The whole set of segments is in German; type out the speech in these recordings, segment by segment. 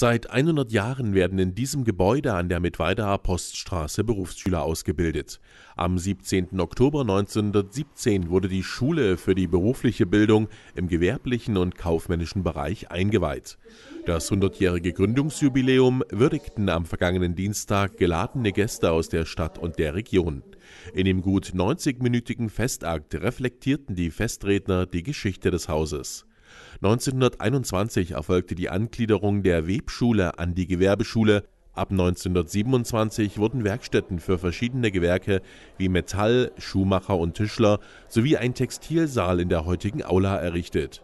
Seit 100 Jahren werden in diesem Gebäude an der Mittweidaer Poststraße Berufsschüler ausgebildet. Am 17. Oktober 1917 wurde die Schule für die berufliche Bildung im gewerblichen und kaufmännischen Bereich eingeweiht. Das 100-jährige Gründungsjubiläum würdigten am vergangenen Dienstag geladene Gäste aus der Stadt und der Region. In dem gut 90-minütigen Festakt reflektierten die Festredner die Geschichte des Hauses. 1921 erfolgte die Angliederung der Webschule an die Gewerbeschule, ab 1927 wurden Werkstätten für verschiedene Gewerke wie Metall Schuhmacher und Tischler sowie ein Textilsaal in der heutigen Aula errichtet.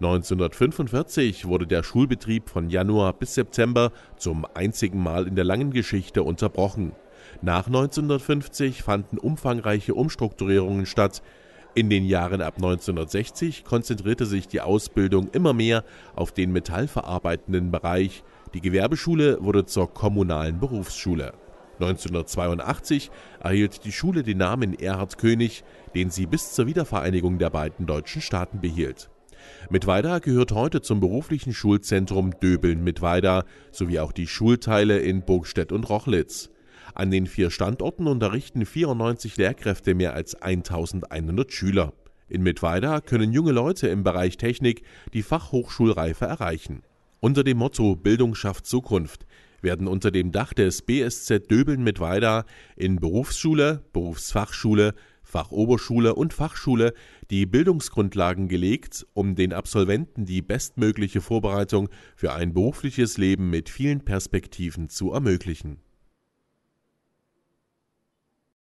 1945 wurde der Schulbetrieb von Januar bis September zum einzigen Mal in der langen Geschichte unterbrochen. Nach 1950 fanden umfangreiche Umstrukturierungen statt in den Jahren ab 1960 konzentrierte sich die Ausbildung immer mehr auf den metallverarbeitenden Bereich, die Gewerbeschule wurde zur kommunalen Berufsschule. 1982 erhielt die Schule den Namen Erhard König, den sie bis zur Wiedervereinigung der beiden deutschen Staaten behielt. Mittweida gehört heute zum beruflichen Schulzentrum Döbeln-Mittweida sowie auch die Schulteile in Burgstedt und Rochlitz. An den vier Standorten unterrichten 94 Lehrkräfte mehr als 1100 Schüler. In Mittweida können junge Leute im Bereich Technik die Fachhochschulreife erreichen. Unter dem Motto Bildung schafft Zukunft werden unter dem Dach des BSZ Döbeln Mittweida in Berufsschule, Berufsfachschule, Fachoberschule und Fachschule die Bildungsgrundlagen gelegt, um den Absolventen die bestmögliche Vorbereitung für ein berufliches Leben mit vielen Perspektiven zu ermöglichen.